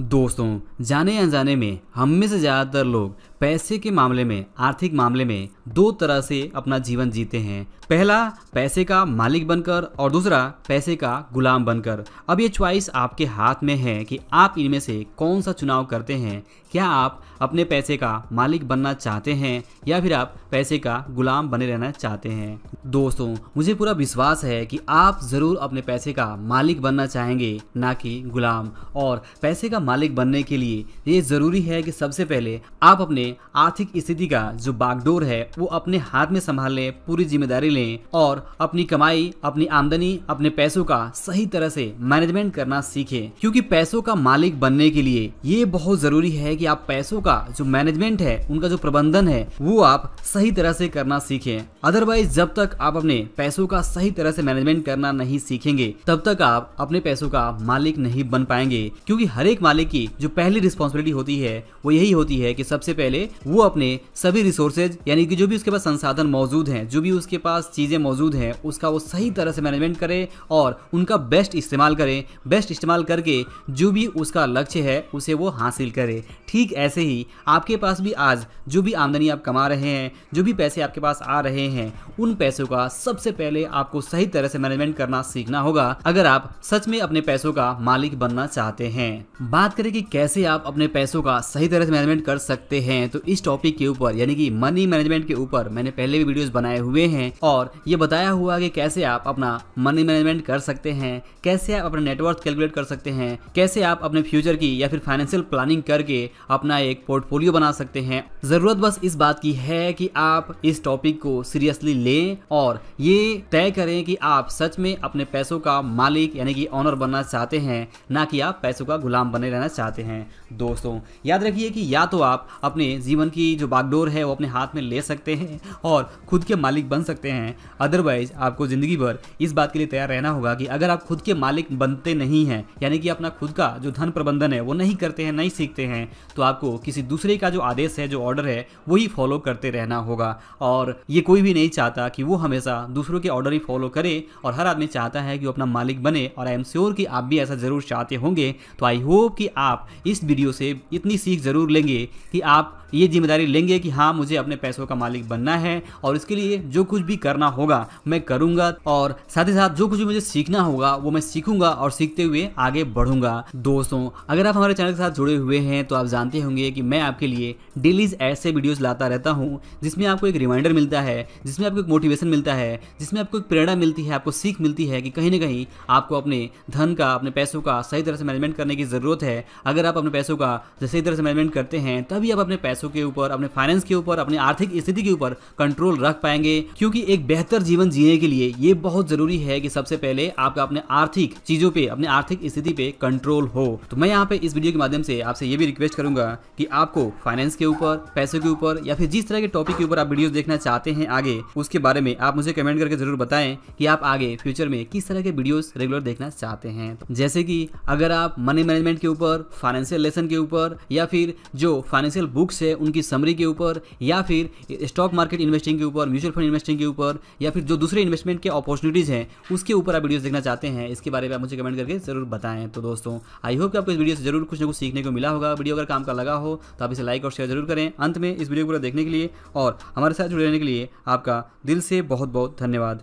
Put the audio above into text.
दोस्तों जाने अनजाने में हम में से ज़्यादातर लोग पैसे के मामले में आर्थिक मामले में दो तरह से अपना जीवन जीते हैं पहला पैसे का मालिक बनकर और दूसरा पैसे का गुलाम बनकर अब ये च्वाइस आपके हाथ में है कि आप इनमें से कौन सा चुनाव करते हैं क्या आप अपने पैसे का मालिक बनना चाहते हैं या फिर आप पैसे का गुलाम बने रहना चाहते हैं दोस्तों मुझे पूरा विश्वास है कि आप ज़रूर अपने पैसे का मालिक बनना चाहेंगे ना कि गुलाम और पैसे का मालिक बनने के लिए ये ज़रूरी है कि सबसे पहले आप अपने लें आर्थिक स्थिति का जो बागडोर है वो अपने हाथ में संभाल लें पूरी जिम्मेदारी लें और अपनी कमाई अपनी आमदनी अपने पैसों का सही तरह से मैनेजमेंट करना सीखें क्योंकि पैसों का मालिक बनने के लिए ये बहुत जरूरी है कि आप पैसों का जो मैनेजमेंट है उनका जो प्रबंधन है वो आप सही तरह से करना सीखें अदरवाइज जब तक आप अपने पैसों का सही तरह से मैनेजमेंट करना नहीं सीखेंगे तब तक आप अपने पैसों का मालिक नहीं बन पाएंगे क्योंकि हर एक मालिक की जो पहली रिस्पॉन्सिबिलिटी होती है वो यही होती है कि सबसे पहले पहले वो अपने सभी रिसोर्सेज यानी कि जो भी उसके पास संसाधन मौजूद हैं जो भी उसके पास चीज़ें मौजूद हैं उसका वो सही तरह से मैनेजमेंट करे और उनका बेस्ट इस्तेमाल करे बेस्ट इस्तेमाल करके जो भी उसका लक्ष्य है उसे वो हासिल करे ठीक ऐसे ही आपके पास भी आज जो भी आमदनी आप कमा रहे हैं जो भी पैसे आपके पास आ रहे हैं उन पैसों का सबसे पहले आपको सही तरह से मैनेजमेंट करना सीखना होगा अगर आप सच में अपने पैसों का मालिक बनना चाहते हैं बात करें कि कैसे आप अपने पैसों का सही तरह से मैनेजमेंट कर सकते हैं हैं तो इस टॉपिक के ऊपर यानी कि मनी मैनेजमेंट के ऊपर मैंने पहले भी वीडियोस बनाए हुए हैं और ये बताया हुआ कि कैसे आप अपना मनी मैनेजमेंट कर सकते हैं कैसे आप अपना नेटवर्क कैलकुलेट कर सकते हैं कैसे आप अपने फ्यूचर की या फिर फाइनेंशियल प्लानिंग करके अपना एक पोर्टफोलियो बना सकते हैं जरूरत बस इस बात की है कि आप इस टॉपिक को सीरियसली लें और ये तय करें कि आप सच में अपने पैसों का मालिक यानी कि ऑनर बनना चाहते हैं ना कि आप पैसों का गुलाम बने रहना चाहते हैं दोस्तों याद रखिए कि या तो आप अपने जीवन की जो बागडोर है वो अपने हाथ में ले सकते हैं और खुद के मालिक बन सकते हैं अदरवाइज आपको ज़िंदगी भर इस बात के लिए तैयार रहना होगा कि अगर आप खुद के मालिक बनते नहीं हैं यानी कि अपना खुद का जो धन प्रबंधन है वो नहीं करते हैं नहीं सीखते हैं तो आपको किसी दूसरे का जो आदेश है जो ऑर्डर है वही फॉलो करते रहना होगा और ये कोई भी नहीं चाहता कि वो हमेशा दूसरों के ऑर्डर ही फॉलो करे और हर आदमी चाहता है कि वो अपना मालिक बने और आई एम श्योर कि आप भी ऐसा ज़रूर चाहते होंगे तो आई होप कि आप इस वीडियो से इतनी सीख ज़रूर लेंगे कि आप ये जिम्मेदारी लेंगे कि हाँ मुझे अपने पैसों का मालिक बनना है और इसके लिए जो कुछ भी करना होगा मैं करूँगा और साथ ही साथ जो कुछ भी मुझे सीखना होगा वो मैं सीखूंगा और सीखते हुए आगे बढ़ूंगा दोस्तों अगर आप हमारे चैनल के साथ जुड़े हुए हैं तो आप जानते होंगे कि मैं आपके लिए डेलीज ऐसे वीडियोज लाता रहता हूँ जिसमें आपको एक रिमाइंडर मिलता है जिसमें आपको एक मोटिवेशन मिलता है जिसमें आपको एक प्रेरणा मिलती है आपको सीख मिलती है कि कहीं ना कहीं आपको अपने धन का अपने पैसों का सही तरह से मैनेजमेंट करने की ज़रूरत है अगर आप अपने पैसों का सही तरह से मैनेजमेंट करते हैं तभी आप अपने पैसों पैसों के ऊपर अपने फाइनेंस के ऊपर अपनी आर्थिक स्थिति के ऊपर कंट्रोल रख पाएंगे क्योंकि एक बेहतर जीवन जीने के लिए ये बहुत जरूरी है कि सबसे पहले आपका अपने आर्थिक चीजों पे अपने आर्थिक स्थिति पे कंट्रोल हो तो मैं यहाँ पे इस वीडियो के माध्यम से आपसे ये भी रिक्वेस्ट करूंगा कि आपको फाइनेंस के ऊपर पैसों के ऊपर या फिर जिस तरह के टॉपिक के ऊपर आप वीडियो देखना चाहते हैं आगे उसके बारे में आप मुझे कमेंट करके जरूर बताएं कि आप आगे फ्यूचर में किस तरह के वीडियोस रेगुलर देखना चाहते हैं जैसे कि अगर आप मनी मैनेजमेंट के ऊपर फाइनेंशियल लेसन के ऊपर या फिर जो फाइनेंशियल बुक्स है है उनकी समरी के ऊपर या फिर स्टॉक मार्केट इन्वेस्टिंग के ऊपर म्यूचुअल फंड इन्वेस्टिंग के ऊपर या फिर जो दूसरे इन्वेस्टमेंट के अपॉर्चुनिटीज़ हैं उसके ऊपर आप वीडियोज़ देखना चाहते हैं इसके बारे में आप मुझे कमेंट करके ज़रूर बताएं तो दोस्तों आई होप कि आपको इस वीडियो से जरूर कुछ ना कुछ सीखने को मिला होगा वीडियो अगर काम का लगा हो तो आप इसे लाइक और शेयर जरूर करें अंत में इस वीडियो को देखने के लिए और हमारे साथ जुड़े रहने के लिए आपका दिल से बहुत बहुत धन्यवाद